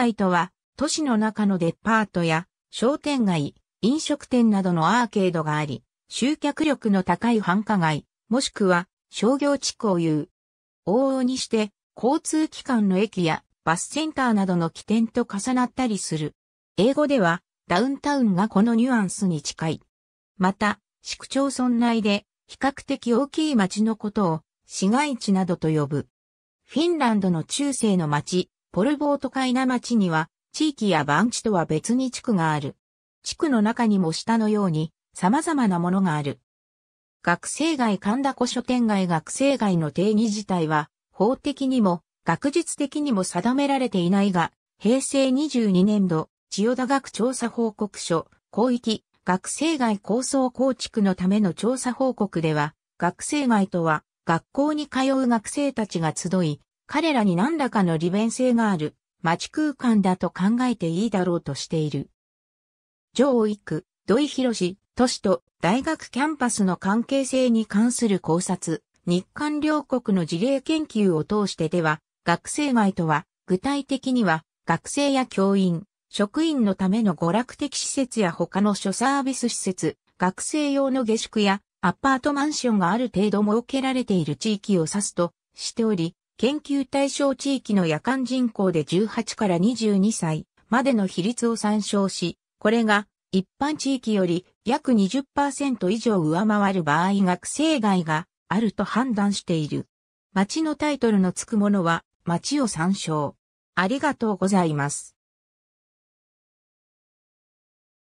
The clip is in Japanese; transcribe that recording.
帯とは、都市の中のデパートや商店街、飲食店などのアーケードがあり、集客力の高い繁華街、もしくは商業地区を言う。往々にして、交通機関の駅やバスセンターなどの起点と重なったりする。英語では、ダウンタウンがこのニュアンスに近い。また、市区町村内で比較的大きい町のことを市街地などと呼ぶ。フィンランドの中世の町、ポルボート海イ町には、地域や番地とは別に地区がある。地区の中にも下のように、様々なものがある。学生街神田古書店街学生街の定義自体は、法的にも、学術的にも定められていないが、平成22年度、千代田学調査報告書、広域、学生街構想構築のための調査報告では、学生街とは、学校に通う学生たちが集い、彼らに何らかの利便性がある街空間だと考えていいだろうとしている。上位区、土井博士、都市と大学キャンパスの関係性に関する考察、日韓両国の事例研究を通してでは、学生街とは、具体的には、学生や教員、職員のための娯楽的施設や他の諸サービス施設、学生用の下宿やアパートマンションがある程度設けられている地域を指すとしており、研究対象地域の夜間人口で18から22歳までの比率を参照し、これが一般地域より約20%以上上回る場合学生外があると判断している。町のタイトルのつくものは町を参照。ありがとうございます。